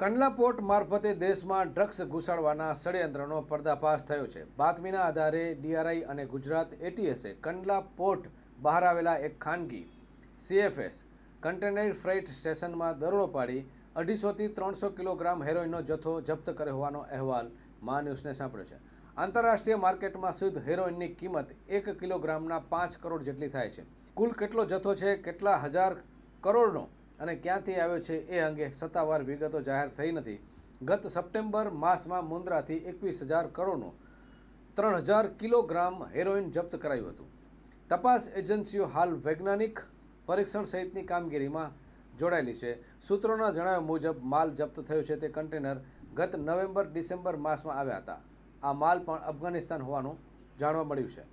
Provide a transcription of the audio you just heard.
Kandla port મારફતે દેશમાં drugs ઘૂસાડવાના ષડયંત્રનો પર્દાફાશ થયો છે બાતમીના આધારે ડીઆરઆઈ અને ગુજરાત એટીએસે કંડલા પોર્ટ બહાર આવેલા એક ખાનગી સીએફએસ કન્ટેનર ફ્રેટ સ્ટેશનમાં દરોડો પાડી અઢીસોથી ત્રણસો કિલોગ્રામ હેરોઇનનો જથ્થો જપ્ત કર્યો હોવાનો અહેવાલ મા ન્યૂઝને સાંભળ્યો છે આંતરરાષ્ટ્રીય માર્કેટમાં શુદ્ધ હેરોઇનની કિંમત એક કિલોગ્રામના પાંચ કરોડ જેટલી થાય છે કુલ કેટલો જથ્થો છે કેટલા હજાર કરોડનો અને ક્યાંથી આવ્યો છે એ અંગે સત્તાવાર વિગતો જાહેર થઈ નથી ગત સપ્ટેમ્બર માસમાં મુન્દ્રાથી એકવીસ હજાર કરોડનું ત્રણ હજાર કિલોગ્રામ હેરોઇન જપ્ત કરાયું હતું તપાસ એજન્સીઓ હાલ વૈજ્ઞાનિક પરીક્ષણ સહિતની કામગીરીમાં જોડાયેલી છે સૂત્રોના જણાવ્યા મુજબ માલ જપ્ત થયો છે તે કન્ટેનર ગત નવેમ્બર ડિસેમ્બર માસમાં આવ્યા હતા આ માલ પણ અફઘાનિસ્તાન હોવાનું જાણવા મળ્યું છે